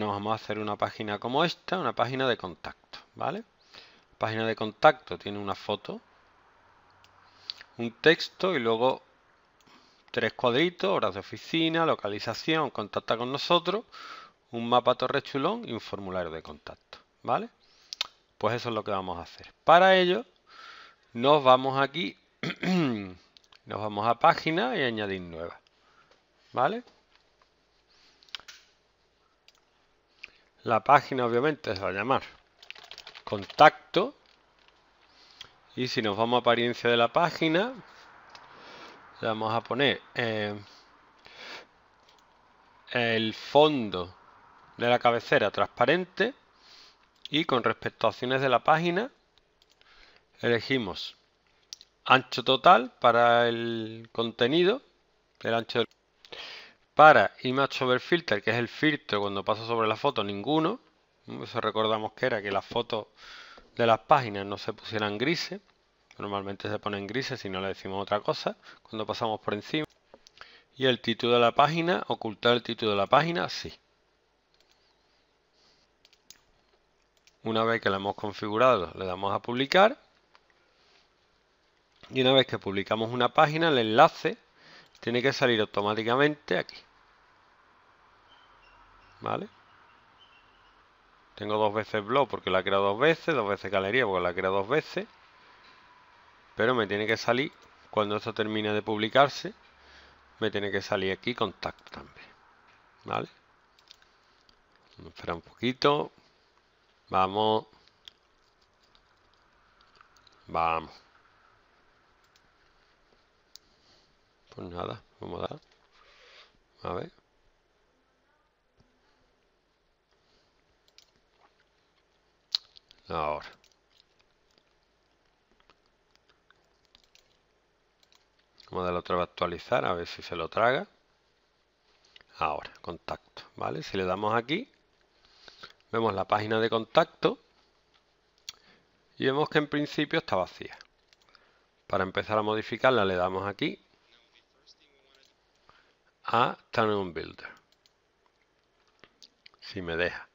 nos vamos a hacer una página como esta, una página de contacto, ¿vale? Página de contacto tiene una foto, un texto y luego tres cuadritos, horas de oficina, localización, contacta con nosotros, un mapa torre chulón y un formulario de contacto, ¿vale? Pues eso es lo que vamos a hacer. Para ello, nos vamos aquí, nos vamos a página y añadir nueva, ¿vale? La página obviamente se va a llamar contacto. Y si nos vamos a apariencia de la página, le vamos a poner eh, el fondo de la cabecera transparente. Y con respecto a acciones de la página, elegimos ancho total para el contenido, el ancho para Image Over Filter, que es el filtro cuando paso sobre la foto, ninguno. Eso recordamos que era que las fotos de las páginas no se pusieran grises. Normalmente se ponen grises si no le decimos otra cosa cuando pasamos por encima. Y el título de la página, ocultar el título de la página, sí. Una vez que la hemos configurado, le damos a publicar. Y una vez que publicamos una página, el enlace tiene que salir automáticamente aquí. ¿Vale? Tengo dos veces blog porque la he creado dos veces, dos veces galería porque la he creado dos veces. Pero me tiene que salir, cuando esto termine de publicarse, me tiene que salir aquí contacto también. ¿Vale? Espera un poquito. Vamos. Vamos. Pues nada, vamos a dar. A ver. Ahora. Vamos a darle otra vez a actualizar, a ver si se lo traga. Ahora, contacto, ¿vale? Si le damos aquí, vemos la página de contacto y vemos que en principio está vacía. Para empezar a modificarla le damos aquí a Turn Builder. Si me deja.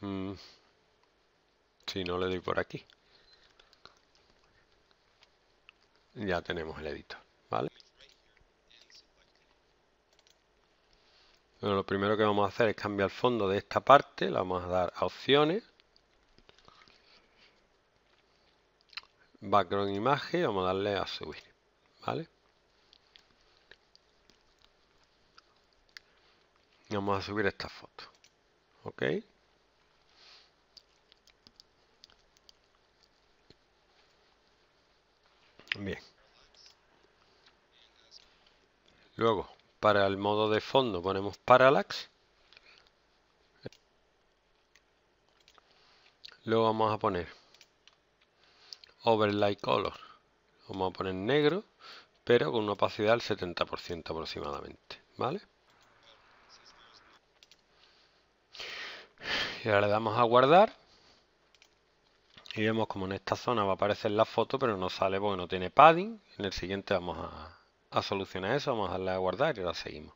Mm si no le doy por aquí. Ya tenemos el editor, ¿vale? lo primero que vamos a hacer es cambiar el fondo de esta parte, la vamos a dar a opciones. Background imagen, vamos a darle a subir, ¿vale? vamos a subir esta foto, ¿ok? Luego, para el modo de fondo ponemos Parallax. Luego vamos a poner Overlay Color. Vamos a poner negro, pero con una opacidad del 70% aproximadamente. ¿Vale? Y ahora le damos a guardar. Y vemos como en esta zona va a aparecer la foto, pero no sale porque no tiene padding. En el siguiente vamos a a solucionar eso, vamos a darle a guardar y ahora seguimos.